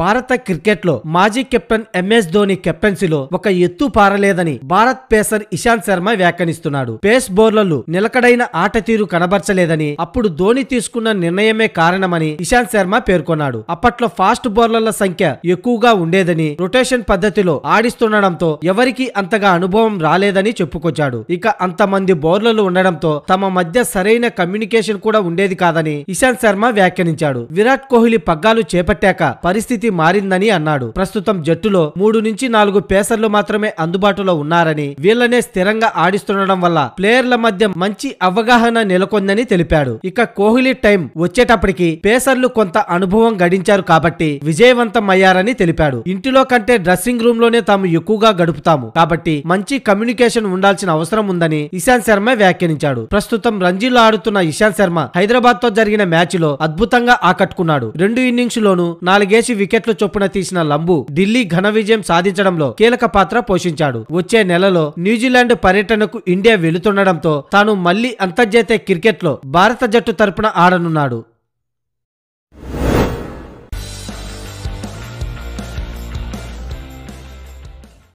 భారత క్రికెట్ లో మాజీ కెప్టెన్ ఎంఎస్ ధోని కెప్టెన్సీలో ఒక ఎత్తు పారలేదని భారత్ పేసర్ ఇషాంత్ శర్మ వ్యాఖ్యానిస్తున్నాడు పేస్ బౌలర్లు నిలకడైన ఆట తీరు కనబర్చలేదని అప్పుడు ధోని తీసుకున్న నిర్ణయమే కారణమని ఇషాంత్ శర్మ పేర్కొన్నాడు అప్పట్లో ఫాస్ట్ బౌలర్ల సంఖ్య ఎక్కువగా ఉండేదని రొటేషన్ పద్ధతిలో ఆడిస్తుండడంతో ఎవరికి అంతగా అనుభవం రాలేదని చెప్పుకొచ్చాడు ఇక అంతమంది బౌలర్లు ఉండడంతో తమ మధ్య సరైన కమ్యూనికేషన్ కూడా ఉండేది కాదని ఇషాంత్ శర్మ వ్యాఖ్యానించాడు విరాట్ కోహ్లీ పగ్గాలు చేపట్టాక పరిస్థితి పరిస్థితి మారిందని అన్నాడు ప్రస్తుతం జట్టులో మూడు నుంచి నాలుగు పేసర్లు మాత్రమే అందుబాటులో ఉన్నారని వీళ్లనే స్థిరంగా ఆడిస్తుండడం వల్ల ప్లేయర్ల మధ్య మంచి అవగాహన నెలకొందని తెలిపాడు ఇక కోహ్లీ టైం వచ్చేటప్పటికి పేసర్లు కొంత అనుభవం గడించారు కాబట్టి విజయవంతం అయ్యారని తెలిపాడు ఇంటిలో కంటే డ్రెస్సింగ్ రూమ్ లోనే తాము ఎక్కువగా గడుపుతాము కాబట్టి మంచి కమ్యూనికేషన్ ఉండాల్సిన అవసరం ఉందని ఇశాంత్ శర్మ వ్యాఖ్యానించాడు ప్రస్తుతం రంజీలో ఆడుతున్న ఇశాంత్ శర్మ హైదరాబాద్ తో జరిగిన మ్యాచ్ లో అద్భుతంగా ఆకట్టుకున్నాడు రెండు ఇన్నింగ్స్ లోను నాలుగేసి వికెట్లు చొప్పున తీసిన లంబు ఢిల్లీ ఘన విజయం సాధించడంలో కీలక పాత్ర పోషించాడు వచ్చే నెలలో న్యూజిలాండ్ పర్యటనకు ఇండియా వెళుతుండడంతో తాను మళ్లీ అంతర్జాతీయ క్రికెట్ లో భారత జట్టు తరపున ఆడనున్నాడు